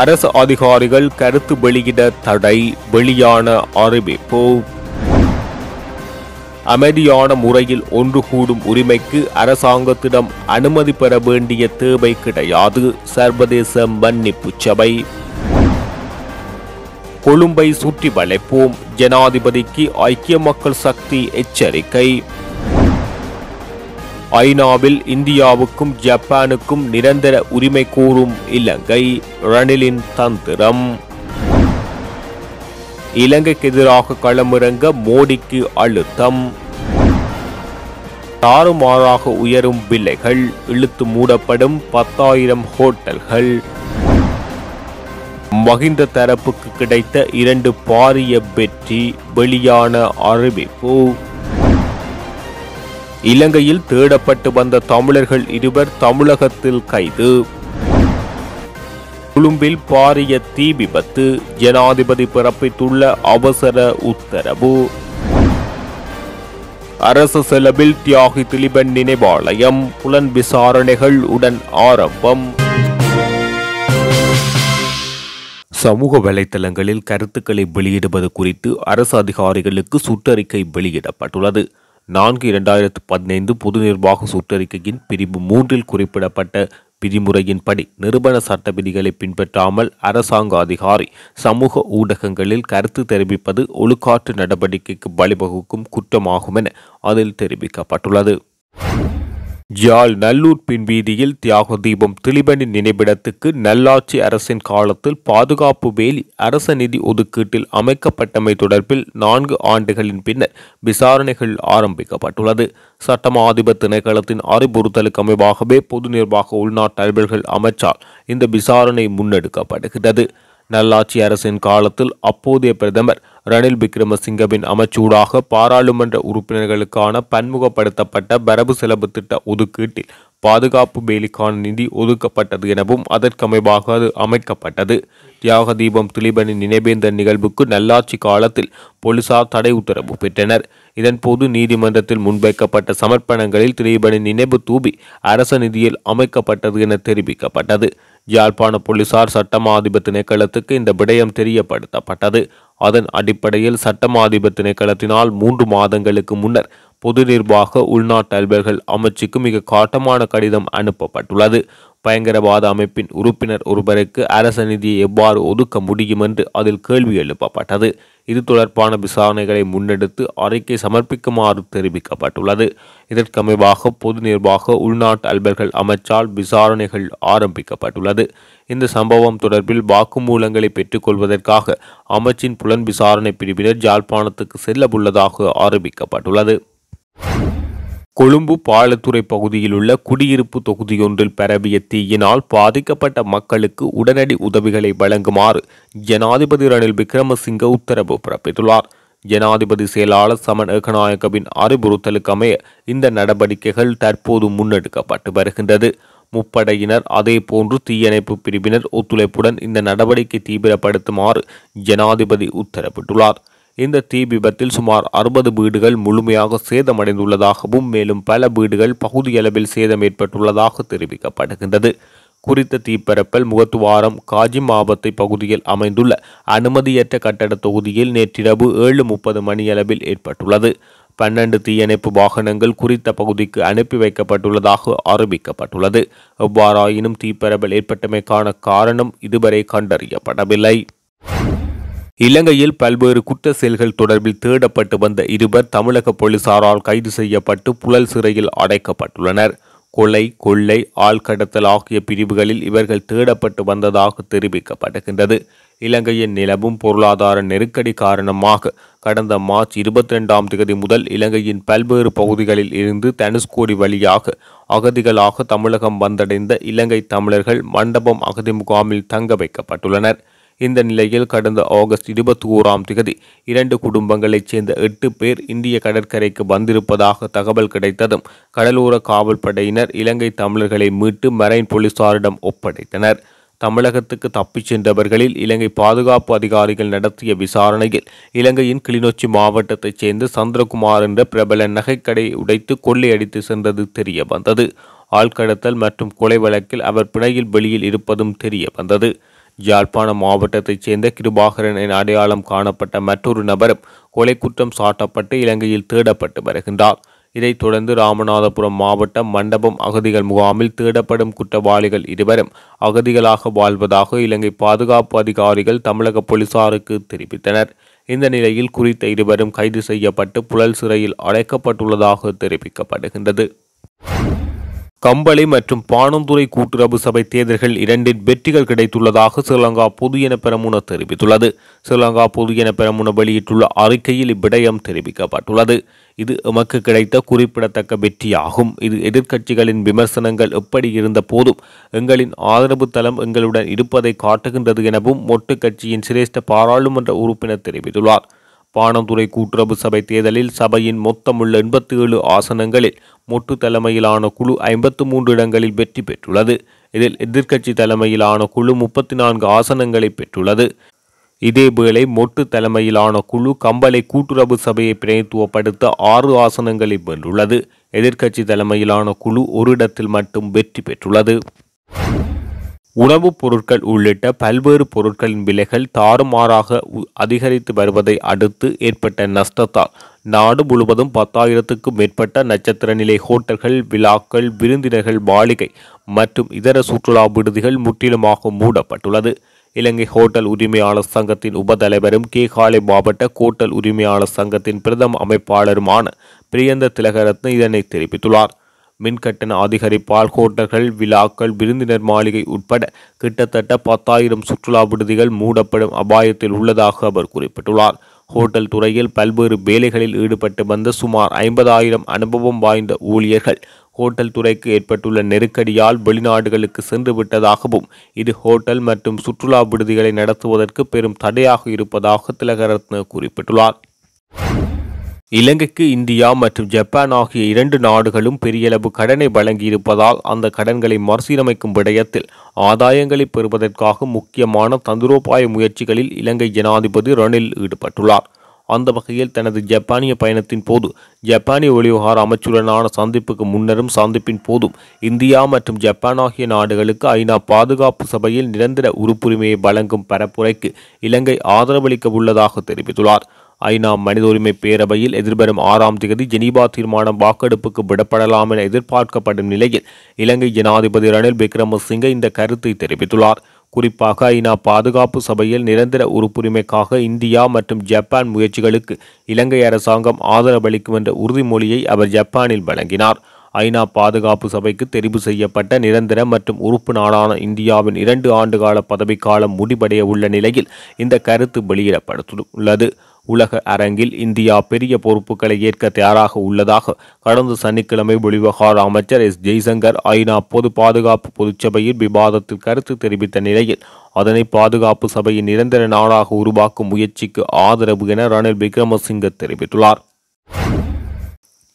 அரசு அதிகாரிகள் கருத்து வெளியிட தடை வெளியான அறிவிப்பு அமைதியான முறையில் ஒன்று கூடும் உரிமைக்கு அரசாங்கத்திடம் அனுமதி பெற வேண்டிய தேவை கிடையாது சர்வதேச மன்னிப்பு சபை கொழும்பை சுற்றி வளைப்போம் ஜனாதிபதிக்கு ஐக்கிய மக்கள் சக்தி எச்சரிக்கை ஐநாவில் இந்தியாவுக்கும் ஜப்பானுக்கும் நிரந்தர உரிமை கூறும் இலங்கை ரணிலின் தந்திரம் இலங்கைக்கு எதிராக களமிறங்க மோடிக்கு அழுத்தம் தாறுமாறாக உயரும் விலைகள் இழுத்து மூடப்படும் பத்தாயிரம் ஹோட்டல்கள் மகிந்த தரப்புக்கு கிடைத்த இரண்டு பாரிய வெற்றி வெளியான அறிவிப்பு இலங்கையில் தேடப்பட்டு வந்த தமிழர்கள் இருவர் தமிழகத்தில் கைது கொழும்பில் பாரிய தீ விபத்து ஜனாதிபதி பிறப்பித்துள்ள அவசர உத்தரவு அரசு செலவில் தியாகி திலீபன் நினைவாலயம் புலன் விசாரணைகள் உடன் ஆரம்பம் சமூக வலைத்தளங்களில் கருத்துக்களை வெளியிடுவது குறித்து அரசு அதிகாரிகளுக்கு சுற்றறிக்கை வெளியிடப்பட்டுள்ளது நான்கு இரண்டாயிரத்து பதினைந்து பொது நிர்வாக சுற்றறிக்கையின் பிரிவு மூன்றில் குறிப்பிடப்பட்ட விதிமுறையின்படி நிறுவன சட்ட விதிகளை பின்பற்றாமல் அரசாங்க அதிகாரி சமூக ஊடகங்களில் கருத்து தெரிவிப்பது ஒழுக்காற்று நடவடிக்கைக்கு வழிவகுக்கும் குற்றமாகும் என அதில் தெரிவிக்கப்பட்டுள்ளது ஜால் நல்லூர் பின் வீதியில் தியாக தீபம் திலிபனின் நினைவிடத்துக்கு நல்லாட்சி அரசின் காலத்தில் பாதுகாப்பு வேலி அரச நிதி ஒதுக்கீட்டில் அமைக்கப்பட்டமை தொடர்பில் நான்கு ஆண்டுகளின் பின்னர் விசாரணைகள் ஆரம்பிக்கப்பட்டுள்ளது சட்டமாதிபத் திணைக்களத்தின் அறிவுறுத்தலுக்கு அமைவாகவே பொது நிர்வாக உள்நாட்டு அலுவல்கள் அமைச்சால் இந்த விசாரணை முன்னெடுக்கப்படுகிறது நல்லாட்சி அரசின் காலத்தில் அப்போதைய பிரதமர் ரணில் விக்ரமசிங்கவின் அமைச்சூடாக பாராளுமன்ற உறுப்பினர்களுக்கான பன்முகப்படுத்தப்பட்ட வரவு செலவு திட்ட ஒதுக்கீட்டில் பாதுகாப்பு வேலிக்கான நிதி ஒதுக்கப்பட்டது எனவும் அதற்கமைவாக அது அமைக்கப்பட்டது தியாக தீபம் திலீபனின் நினைவேந்த நிகழ்வுக்கு நல்லாட்சி காலத்தில் போலீசார் தடை உத்தரவு பெற்றனர் இதன்போது நீதிமன்றத்தில் முன்வைக்கப்பட்ட சமர்ப்பணங்களில் திலீபனின் நினைவு தூபி அரச நிதியில் அமைக்கப்பட்டது என தெரிவிக்கப்பட்டது யாழ்ப்பாண போலீசார் சட்டமாதிபர் திணைக்களத்துக்கு இந்த விடயம் தெரியப்படுத்தப்பட்டது அதன் அடிப்படையில் சட்டமாதிபர் திணைக்களத்தினால் மூன்று மாதங்களுக்கு முன்னர் பொது நிர்வாக உள்நாட்டு அலுவல்கள் அமைச்சுக்கு மிக காட்டமான கடிதம் அனுப்பப்பட்டுள்ளது பயங்கரவாத அமைப்பின் உறுப்பினர் ஒருவருக்கு அரச நிதியை எவ்வாறு ஒதுக்க முடியும் என்று அதில் கேள்வி எழுப்பப்பட்டது இது தொடர்பான விசாரணைகளை முன்னெடுத்து அறிக்கை சமர்ப்பிக்குமாறு தெரிவிக்கப்பட்டுள்ளது இதற்கமைவாக பொது நிர்வாக உள்நாட்டு அல்பர்கள் அமைச்சால் விசாரணைகள் ஆரம்பிக்கப்பட்டுள்ளது இந்த சம்பவம் தொடர்பில் வாக்குமூலங்களை பெற்றுக்கொள்வதற்காக அமைச்சின் புலன் விசாரணை பிரிவினர் ஜாழ்ப்பாணத்துக்கு செல்லவுள்ளதாக ஆரம்பிக்கப்பட்டுள்ளது கொழும்பு பாலத்துறை பகுதியில் உள்ள குடியிருப்பு தொகுதியொன்றில் பரவிய தீயினால் பாதிக்கப்பட்ட மக்களுக்கு உடனடி உதவிகளை வழங்குமாறு ஜனாதிபதி ரணில் விக்ரமசிங்க உத்தரவு பிறப்பித்துள்ளார் ஜனாதிபதி செயலாளர் சமன் ஏகநாயகவின் அறிவுறுத்தலுக்கமைய இந்த நடவடிக்கைகள் தற்போது முன்னெடுக்கப்பட்டு வருகின்றது முப்படையினர் அதேபோன்று தீயணைப்பு பிரிவினர் ஒத்துழைப்புடன் இந்த நடவடிக்கை தீவிரப்படுத்துமாறு ஜனாதிபதி உத்தரவிட்டுள்ளார் இந்த தீ விபத்தில் சுமார் அறுபது வீடுகள் முழுமையாக சேதமடைந்துள்ளதாகவும் மேலும் பல வீடுகள் பகுதியளவில் சேதம் ஏற்பட்டுள்ளதாக தெரிவிக்கப்படுகின்றது குறித்த தீப்பரப்பல் முகத்துவாரம் காஜி மாவத்தை பகுதியில் அமைந்துள்ள அனுமதியற்ற கட்டட தொகுதியில் நேற்றிரவு ஏழு முப்பது மணியளவில் ஏற்பட்டுள்ளது பன்னெண்டு தீயணைப்பு வாகனங்கள் குறித்த பகுதிக்கு அனுப்பி வைக்கப்பட்டுள்ளதாக அறிவிக்கப்பட்டுள்ளது எவ்வாறாயினும் தீப்பரப்பல் ஏற்பட்டமைக்கான காரணம் இதுவரை கண்டறியப்படவில்லை இலங்கையில் பல்வேறு குற்ற செயல்கள் தொடர்பில் தேடப்பட்டு வந்த இருவர் தமிழக போலீசாரால் கைது செய்யப்பட்டு புழல் சிறையில் அடைக்கப்பட்டுள்ளனர் கொலை கொள்ளை ஆள்கடத்தல் ஆகிய பிரிவுகளில் இவர்கள் தேடப்பட்டு வந்ததாக தெரிவிக்கப்படுகின்றது இலங்கையின் நிலவும் பொருளாதார நெருக்கடி காரணமாக கடந்த மார்ச் இருபத்தி ரெண்டாம் தேதி முதல் இலங்கையின் பல்வேறு பகுதிகளில் இருந்து தனுஷ்கோடி வழியாக அகதிகளாக தமிழகம் வந்தடைந்த இலங்கை தமிழர்கள் மண்டபம் அகதி முகாமில் தங்க வைக்கப்பட்டுள்ளனர் இந்த நிலையில் கடந்த ஆகஸ்ட் இருபத்தி ஓராம் திகதி இரண்டு குடும்பங்களைச் சேர்ந்த எட்டு பேர் இந்திய கடற்கரைக்கு வந்திருப்பதாக தகவல் கிடைத்ததும் கடலோர காவல்படையினர் இலங்கை தமிழர்களை மீட்டு மரைன் போலீசாரிடம் ஒப்படைத்தனர் தமிழகத்துக்கு தப்பிச் சென்றவர்களில் இலங்கை பாதுகாப்பு அதிகாரிகள் நடத்திய விசாரணையில் இலங்கையின் கிளிநொச்சி மாவட்டத்தைச் சேர்ந்த சந்திரகுமார் என்ற பிரபல நகைக்கடை உடைத்து கொள்ளையடித்து சென்றது தெரிய வந்தது ஆள்கடத்தல் மற்றும் கொலை வழக்கில் அவர் பிணையில் வெளியில் இருப்பதும் தெரிய வந்தது ஜாழ்ப்பாண மாவட்டத்தைச் சேர்ந்த கிருபாகரனின் அடையாளம் காணப்பட்ட மற்றொரு நபரும் கொலை குற்றம் சாட்டப்பட்டு இலங்கையில் தேடப்பட்டு வருகின்றார் இதைத் தொடர்ந்து ராமநாதபுரம் மாவட்டம் மண்டபம் அகதிகள் முகாமில் தேடப்படும் குற்றவாளிகள் இருவரும் அகதிகளாக வாழ்வதாக இலங்கை பாதுகாப்பு அதிகாரிகள் தமிழக போலீசாருக்கு தெரிவித்தனர் இந்த நிலையில் குறித்த இருவரும் கைது செய்யப்பட்டு புழல் சிறையில் அடைக்கப்பட்டுள்ளதாக தெரிவிக்கப்படுகின்றது கம்பளை மற்றும் பானந்துறை கூட்டுறவு சபை தேர்தல்கள் இரண்டின் வெற்றிகள் கிடைத்துள்ளதாக ஸ்ரீலங்கா என பெரமுன தெரிவித்துள்ளது ஸ்ரீலங்கா என பெரமுன வெளியிட்டுள்ள அறிக்கையில் இவ்விடயம் தெரிவிக்கப்பட்டுள்ளது இது எமக்கு கிடைத்த குறிப்பிடத்தக்க வெற்றியாகும் இது எதிர்க்கட்சிகளின் விமர்சனங்கள் எப்படி இருந்த போதும் எங்களின் ஆதரவு தளம் எங்களுடன் இருப்பதை காட்டுகின்றது எனவும் மொட்டு கட்சியின் சிரேஷ்ட பாராளுமன்ற உறுப்பினர் தெரிவித்துள்ளார் பாணந்துறை கூட்டுறவு சபை தேர்தலில் சபையின் மொத்தமுள்ள எண்பத்தி ஏழு ஆசனங்களில் மொட்டு தலைமையிலான குழு ஐம்பத்து மூன்று இடங்களில் வெற்றி பெற்றுள்ளது இதில் எதிர்க்கட்சி தலைமையிலான குழு முப்பத்தி நான்கு ஆசனங்களை பெற்றுள்ளது இதேவேளை மொட்டு தலைமையிலான குழு கம்பளை கூட்டுறவு சபையை பிரதித்துவப்படுத்த ஆறு ஆசனங்களை வென்றுள்ளது எதிர்க்கட்சி தலைமையிலான குழு ஒரு இடத்தில் மட்டும் வெற்றி பெற்றுள்ளது உணவுப் பொருட்கள் உள்ளிட்ட பல்வேறு பொருட்களின் விலைகள் தாறுமாறாக அதிகரித்து வருவதை அடுத்து ஏற்பட்ட நஷ்டத்தால் நாடு முழுவதும் பத்தாயிரத்துக்கும் மேற்பட்ட நட்சத்திர நிலை ஹோட்டல்கள் விழாக்கள் விருந்தினர்கள் மாளிகை மற்றும் இதர சுற்றுலா விடுதிகள் முற்றிலுமாக மூடப்பட்டுள்ளது இலங்கை ஹோட்டல் உரிமையாளர் சங்கத்தின் உபதலைவரும் கேகாலை மாவட்ட ஹோட்டல் உரிமையாளர் சங்கத்தின் பிரதம அமைப்பாளருமான பிரியந்த திலகரத்ன இதனை தெரிவித்துள்ளார் மின்கட்டண அதிகரிப்பால் ஹோட்டல்கள் விழாக்கள் விருந்தினர் மாளிகை உட்பட கிட்டத்தட்ட பத்தாயிரம் சுற்றுலா விடுதிகள் மூடப்படும் அபாயத்தில் உள்ளதாக அவர் குறிப்பிட்டுள்ளார் ஹோட்டல் துறையில் பல்வேறு வேலைகளில் ஈடுபட்டு வந்த சுமார் ஐம்பதாயிரம் அனுபவம் வாய்ந்த ஊழியர்கள் ஹோட்டல் துறைக்கு ஏற்பட்டுள்ள நெருக்கடியால் வெளிநாடுகளுக்கு சென்று விட்டதாகவும் இது ஹோட்டல் மற்றும் சுற்றுலா விடுதிகளை நடத்துவதற்கு பெரும் தடையாக இருப்பதாக திலகரத்ன குறிப்பிட்டுள்ளார் இலங்கைக்கு இந்தியா மற்றும் ஜப்பான் ஆகிய இரண்டு நாடுகளும் பெரியளவு கடனை வழங்கியிருப்பதால் அந்த கடன்களை மறுசீரமைக்கும் விடயத்தில் ஆதாயங்களை பெறுவதற்காக முக்கியமான தந்திரோபாய முயற்சிகளில் இலங்கை ஜனாதிபதி ரணில் ஈடுபட்டுள்ளார் அந்த வகையில் தனது ஜப்பானிய பயணத்தின் போது ஜப்பானிய வெளிவகார அமைச்சுடனான சந்திப்புக்கு முன்னரும் சந்திப்பின் போதும் இந்தியா மற்றும் ஜப்பான் ஆகிய நாடுகளுக்கு ஐநா பாதுகாப்பு சபையில் நிரந்தர உறுப்புரிமையை வழங்கும் பரப்புரைக்கு இலங்கை ஆதரவளிக்க உள்ளதாக தெரிவித்துள்ளார் ஐநா மனித உரிமை பேரவையில் எதிர்வரும் ஆறாம் தேதி ஜெனீபா தீர்மானம் வாக்கெடுப்புக்கு விடப்படலாம் என எதிர்பார்க்கப்படும் நிலையில் இலங்கை ஜனாதிபதி ரணில் விக்ரமசிங்கே இந்த கருத்தை தெரிவித்துள்ளார் குறிப்பாக ஐநா பாதுகாப்பு சபையில் நிரந்தர உறுப்புரிமைக்காக இந்தியா மற்றும் ஜப்பான் முயற்சிகளுக்கு இலங்கை அரசாங்கம் ஆதரவளிக்கும் என்ற உறுதிமொழியை அவர் ஜப்பானில் வழங்கினார் ஐநா பாதுகாப்பு சபைக்கு தெரிவு செய்யப்பட்ட நிரந்தர மற்றும் உறுப்பு நாடான இந்தியாவின் இரண்டு ஆண்டுகால பதவிக்காலம் முடிவடைய உள்ள நிலையில் இந்த கருத்து வெளியிடப்படுத்துள்ளது உலக அரங்கில் இந்தியா பெரிய பொறுப்புகளை ஏற்க தயாராக உள்ளதாக கடந்த சனிக்கிழமை வெளிவகார அமைச்சர் எஸ் ஜெய்சங்கர் ஐநா பொது பாதுகாப்பு பொதுச்சபையில் விவாதத்தில் கருத்து தெரிவித்த நிலையில் அதனை பாதுகாப்பு சபையின் நிரந்தர நாடாக உருவாக்கும் முயற்சிக்கு ஆதரவு என ரணில் விக்ரமசிங்க தெரிவித்துள்ளார்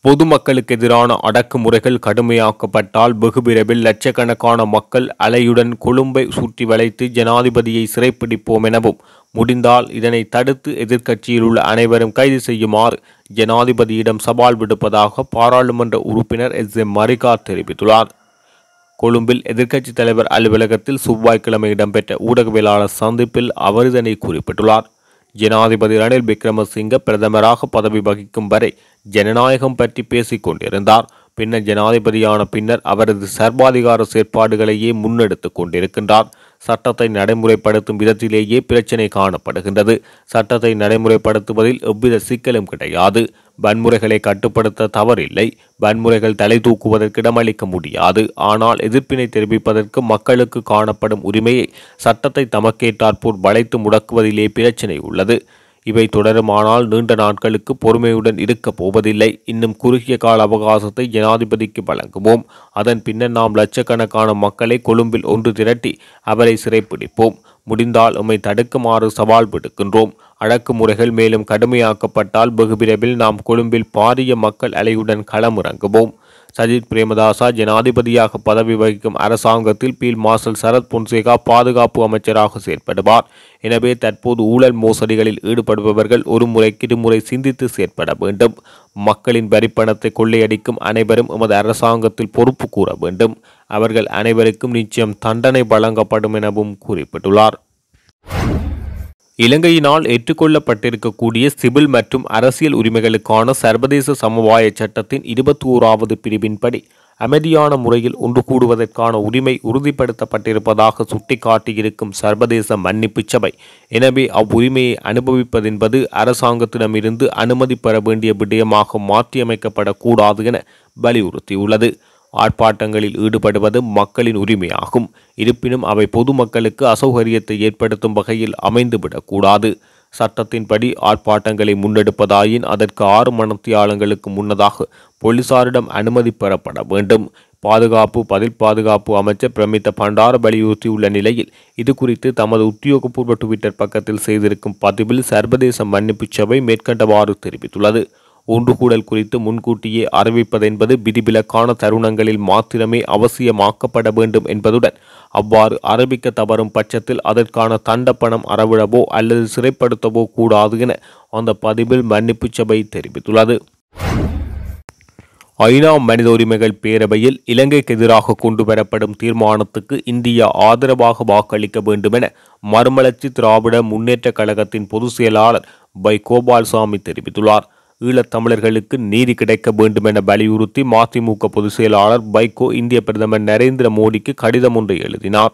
பொதுமக்களுக்கு எதிரான அடக்குமுறைகள் கடுமையாக்கப்பட்டால் வெகு விரைவில் லட்சக்கணக்கான மக்கள் அலையுடன் கொழும்பை சுற்றி வளைத்து ஜனாதிபதியை சிறைப்பிடிப்போம் எனவும் முடிந்தால் இதனை தடுத்து எதிர்க்கட்சியில் உள்ள அனைவரும் கைது செய்யுமாறு ஜனாதிபதியிடம் சவால் விடுப்பதாக பாராளுமன்ற உறுப்பினர் எஸ் எம் மரிகா தெரிவித்துள்ளார் கொழும்பில் எதிர்க்கட்சித் தலைவர் அலுவலகத்தில் செவ்வாய்க்கிழமை இடம்பெற்ற ஊடகவியலாளர் சந்திப்பில் அவர் இதனை குறிப்பிட்டுள்ளார் ஜனாதிபதி ரணில் விக்ரமசிங்க பிரதமராக பதவி வகிக்கும் வரை ஜனநாயகம் பற்றி பேசிக் கொண்டிருந்தார் பின்னர் ஜனாதிபதியான பின்னர் அவரது சர்வாதிகார செயற்பாடுகளையே முன்னெடுத்து கொண்டிருக்கின்றார் சட்டத்தை நடைமுறைப்படுத்தும் விதத்திலேயே பிரச்சினை காணப்படுகின்றது சட்டத்தை நடைமுறைப்படுத்துவதில் எவ்வித சிக்கலும் கிடையாது வன்முறைகளை கட்டுப்படுத்த தவறில்லை வன்முறைகள் தலை தூக்குவதற்கு இடமளிக்க முடியாது ஆனால் எதிர்ப்பினை தெரிவிப்பதற்கு மக்களுக்கு காணப்படும் உரிமையை சட்டத்தை தமக்கேற்றாற்போல் வளைத்து முடக்குவதிலே பிரச்சினை உள்ளது இவை தொடருமானால் நீண்ட நாட்களுக்கு பொறுமையுடன் இருக்கப் போவதில்லை இன்னும் குறுகிய கால அவகாசத்தை ஜனாதிபதிக்கு வழங்குவோம் அதன் பின்னர் நாம் லட்சக்கணக்கான மக்களை கொழும்பில் ஒன்று திரட்டி அவரை சிறைப்பிடிப்போம் முடிந்தால் உம்மை தடுக்குமாறு சவால் விடுக்கின்றோம் அடக்குமுறைகள் மேலும் கடுமையாக்கப்பட்டால் வெகு நாம் கொழும்பில் பாரிய மக்கள் அலையுடன் களமிறங்குவோம் சஜித் பிரேமதாசா ஜனாதிபதியாக பதவி வகிக்கும் அரசாங்கத்தில் பீல் மார்ஷல் சரத் பொன்சேகா பாதுகாப்பு அமைச்சராக செயற்படுவார் எனவே தற்போது ஊழல் மோசடிகளில் ஈடுபடுபவர்கள் ஒருமுறை கிருமுறை சிந்தித்து செயற்பட வேண்டும் மக்களின் வரிப்பணத்தை கொள்ளையடிக்கும் அனைவரும் எமது அரசாங்கத்தில் பொறுப்பு கூற வேண்டும் அவர்கள் அனைவருக்கும் நிச்சயம் தண்டனை வழங்கப்படும் எனவும் குறிப்பிட்டுள்ளார் இலங்கையினால் ஏற்றுக்கொள்ளப்பட்டிருக்கக்கூடிய சிவில் மற்றும் அரசியல் உரிமைகளுக்கான சர்வதேச சமுதாய சட்டத்தின் இருபத்தி ஓராவது பிரிவின்படி அமைதியான முறையில் ஒன்று கூடுவதற்கான உரிமை உறுதிப்படுத்தப்பட்டிருப்பதாக சுட்டிக்காட்டியிருக்கும் சர்வதேச மன்னிப்பு சபை எனவே அவ்வுரிமையை அனுபவிப்பதென்பது அரசாங்கத்திடமிருந்து அனுமதி பெற வேண்டிய விடயமாக மாற்றியமைக்கப்படக்கூடாது என வலியுறுத்தியுள்ளது ஆர்ப்பாட்டங்களில் ஈடுபடுவது மக்களின் உரிமையாகும் இருப்பினும் அவை பொதுமக்களுக்கு அசௌகரியத்தை ஏற்படுத்தும் வகையில் அமைந்துவிடக்கூடாது சட்டத்தின்படி ஆர்ப்பாட்டங்களை முன்னெடுப்பதாயின் அதற்கு ஆறு மனத்தியாளங்களுக்கு முன்னதாக போலீசாரிடம் அனுமதி பெறப்பட வேண்டும் பாதுகாப்பு பதில் பாதுகாப்பு அமைச்சர் பிரமித்த பண்டார வலியுறுத்தியுள்ள நிலையில் இது குறித்து தமது உத்தியோகபூர்வ டுவிட்டர் பக்கத்தில் செய்திருக்கும் பதிவில் சர்வதேச மன்னிப்பு சபை மேற்கண்டவாறு தெரிவித்துள்ளது ஒன்றுகூடல் குறித்து முன்கூட்டியே அறிவிப்பதென்பது விதிவிலக்கான தருணங்களில் மாத்திரமே அவசியமாக்கப்பட வேண்டும் என்பதுடன் அவ்வாறு அறிவிக்க தவறும் பட்சத்தில் அதற்கான தண்டப்பணம் அறவிடவோ அல்லது சிறைப்படுத்தவோ கூடாது என அந்த பதிவில் மன்னிப்பு சபை தெரிவித்துள்ளது ஐநா மனித உரிமைகள் பேரவையில் இலங்கைக்கு எதிராக கொண்டு வரப்படும் தீர்மானத்துக்கு இந்தியா ஆதரவாக வாக்களிக்க வேண்டுமென மறுமலர்ச்சி திராவிட முன்னேற்ற கழகத்தின் பொதுச் செயலாளர் பை கோபால்சாமி தெரிவித்துள்ளார் ஈழத்தமிழர்களுக்கு நீதி கிடைக்க வேண்டும் என வலியுறுத்தி மதிமுக பொதுச் செயலாளர் பைகோ இந்திய பிரதமர் நரேந்திர மோடிக்கு கடிதம் ஒன்றை எழுதினார்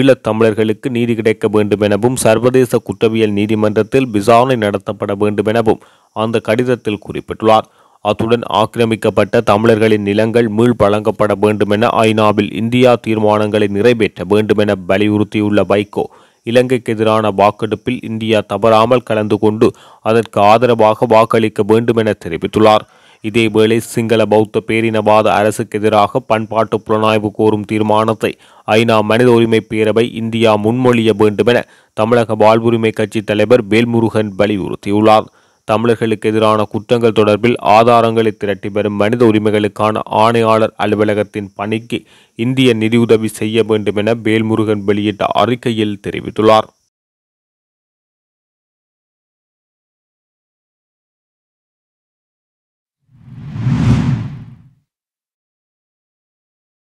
ஈழத்தமிழர்களுக்கு நீதி கிடைக்க வேண்டும் எனவும் சர்வதேச குற்றவியல் நீதிமன்றத்தில் விசாரணை நடத்தப்பட வேண்டும் எனவும் அந்த கடிதத்தில் குறிப்பிட்டுள்ளார் அத்துடன் ஆக்கிரமிக்கப்பட்ட தமிழர்களின் நிலங்கள் மீள் வழங்கப்பட வேண்டும் என ஐநாவில் இந்தியா தீர்மானங்களை நிறைவேற்ற வேண்டும் என வலியுறுத்தியுள்ள பைகோ இலங்கைக்கு எதிரான வாக்கெடுப்பில் இந்தியா தவறாமல் கலந்து கொண்டு அதற்கு ஆதரவாக வாக்களிக்க வேண்டும் என தெரிவித்துள்ளார் இதேவேளை சிங்கள பௌத்த பேரினவாத அரசுக்கு எதிராக பண்பாட்டு புலனாய்வு கோரும் தீர்மானத்தை ஐநா மனித உரிமை பேரவை இந்தியா முன்மொழிய வேண்டுமென தமிழக வாழ்வுரிமை கட்சித் தலைவர் வேல்முருகன் வலியுறுத்தியுள்ளார் தமிழர்களுக்கு எதிரான குற்றங்கள் தொடர்பில் ஆதாரங்களை திரட்டி வரும் மனித உரிமைகளுக்கான ஆணையாளர் அலுவலகத்தின் பணிக்கு இந்திய நிதியுதவி செய்ய வேண்டும் என வேல்முருகன் வெளியிட்ட அறிக்கையில் தெரிவித்துள்ளார்